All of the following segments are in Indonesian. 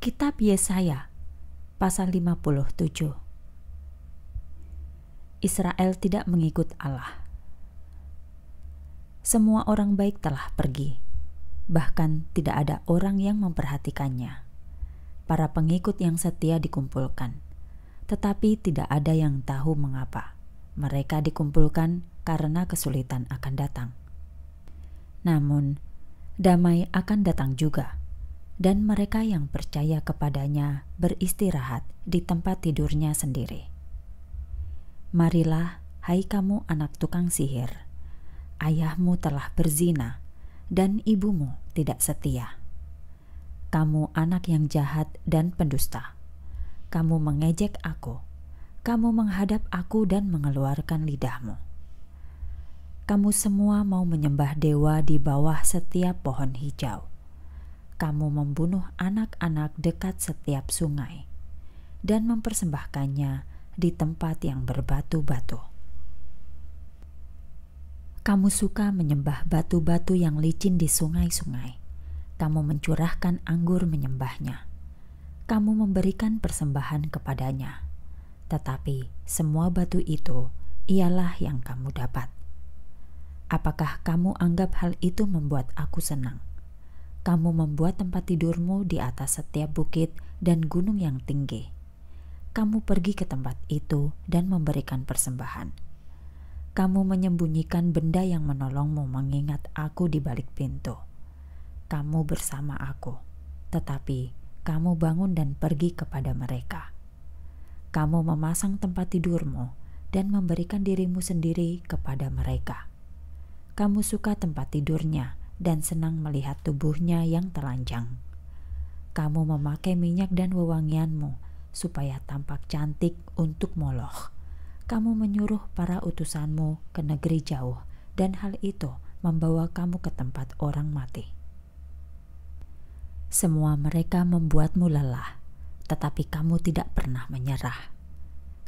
Kitab Yesaya pasal 57 Israel tidak mengikut Allah Semua orang baik telah pergi bahkan tidak ada orang yang memperhatikannya Para pengikut yang setia dikumpulkan tetapi tidak ada yang tahu mengapa mereka dikumpulkan karena kesulitan akan datang Namun damai akan datang juga dan mereka yang percaya kepadanya beristirahat di tempat tidurnya sendiri. Marilah, hai kamu anak tukang sihir, ayahmu telah berzina, dan ibumu tidak setia. Kamu anak yang jahat dan pendusta. Kamu mengejek aku. Kamu menghadap aku dan mengeluarkan lidahmu. Kamu semua mau menyembah dewa di bawah setiap pohon hijau kamu membunuh anak-anak dekat setiap sungai dan mempersembahkannya di tempat yang berbatu-batu. Kamu suka menyembah batu-batu yang licin di sungai-sungai. Kamu mencurahkan anggur menyembahnya. Kamu memberikan persembahan kepadanya. Tetapi semua batu itu ialah yang kamu dapat. Apakah kamu anggap hal itu membuat aku senang? kamu membuat tempat tidurmu di atas setiap bukit dan gunung yang tinggi. Kamu pergi ke tempat itu dan memberikan persembahan. Kamu menyembunyikan benda yang menolongmu mengingat aku di balik pintu. Kamu bersama aku, tetapi kamu bangun dan pergi kepada mereka. Kamu memasang tempat tidurmu dan memberikan dirimu sendiri kepada mereka. Kamu suka tempat tidurnya dan senang melihat tubuhnya yang telanjang. Kamu memakai minyak dan wewangianmu supaya tampak cantik untuk Moloch. Kamu menyuruh para utusanmu ke negeri jauh dan hal itu membawa kamu ke tempat orang mati. Semua mereka membuatmu lelah, tetapi kamu tidak pernah menyerah.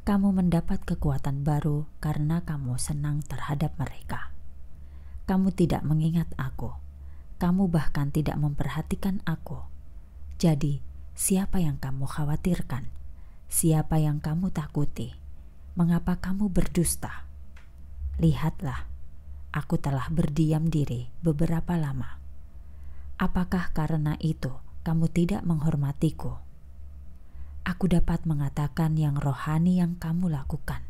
Kamu mendapat kekuatan baru karena kamu senang terhadap mereka. Kamu tidak mengingat aku. Kamu bahkan tidak memperhatikan aku. Jadi, siapa yang kamu khawatirkan? Siapa yang kamu takuti? Mengapa kamu berdusta? Lihatlah, aku telah berdiam diri beberapa lama. Apakah karena itu kamu tidak menghormatiku? Aku dapat mengatakan yang rohani yang kamu lakukan,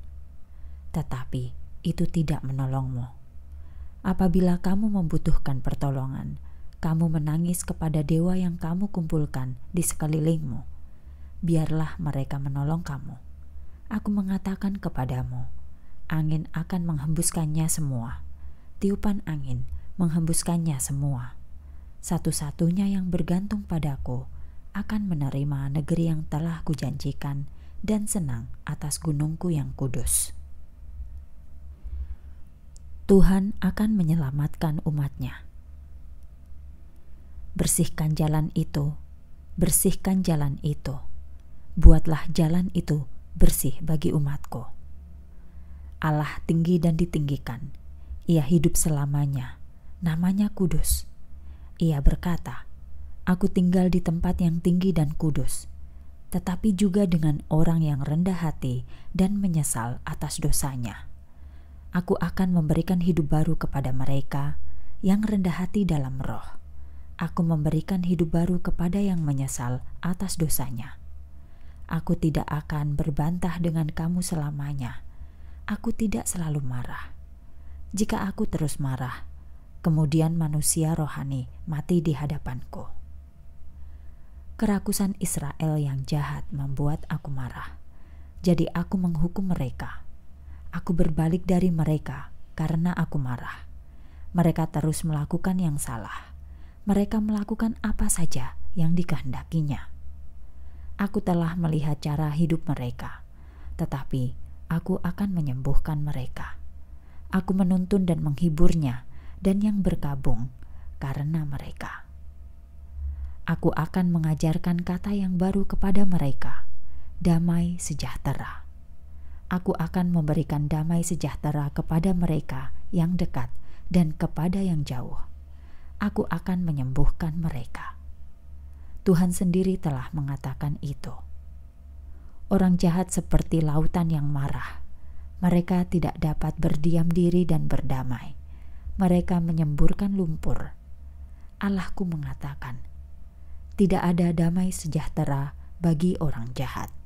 tetapi itu tidak menolongmu apabila kamu membutuhkan pertolongan. Kamu menangis kepada dewa yang kamu kumpulkan di sekelilingmu. Biarlah mereka menolong kamu. Aku mengatakan kepadamu, angin akan menghembuskannya semua. Tiupan angin menghembuskannya semua. Satu-satunya yang bergantung padaku akan menerima negeri yang telah kujanjikan dan senang atas gunungku yang kudus. Tuhan akan menyelamatkan umatnya. Bersihkan jalan itu, bersihkan jalan itu. Buatlah jalan itu bersih bagi umatku. Allah tinggi dan ditinggikan. Ia hidup selamanya. Namanya kudus. Ia berkata, Aku tinggal di tempat yang tinggi dan kudus, tetapi juga dengan orang yang rendah hati dan menyesal atas dosanya aku akan memberikan hidup baru kepada mereka yang rendah hati dalam roh. Aku memberikan hidup baru kepada yang menyesal atas dosanya. Aku tidak akan berbantah dengan kamu selamanya. Aku tidak selalu marah. Jika aku terus marah, kemudian manusia rohani mati di hadapanku. Kerakusan Israel yang jahat membuat aku marah, jadi aku menghukum mereka Aku berbalik dari mereka karena aku marah. Mereka terus melakukan yang salah. Mereka melakukan apa saja yang dikehendakinya. Aku telah melihat cara hidup mereka, tetapi aku akan menyembuhkan mereka. Aku menuntun dan menghiburnya, dan yang berkabung karena mereka. Aku akan mengajarkan kata yang baru kepada mereka: damai sejahtera aku akan memberikan damai sejahtera kepada mereka yang dekat dan kepada yang jauh. Aku akan menyembuhkan mereka. Tuhan sendiri telah mengatakan itu. Orang jahat seperti lautan yang marah. Mereka tidak dapat berdiam diri dan berdamai. Mereka menyemburkan lumpur. Allahku mengatakan, "Tidak ada damai sejahtera bagi orang jahat."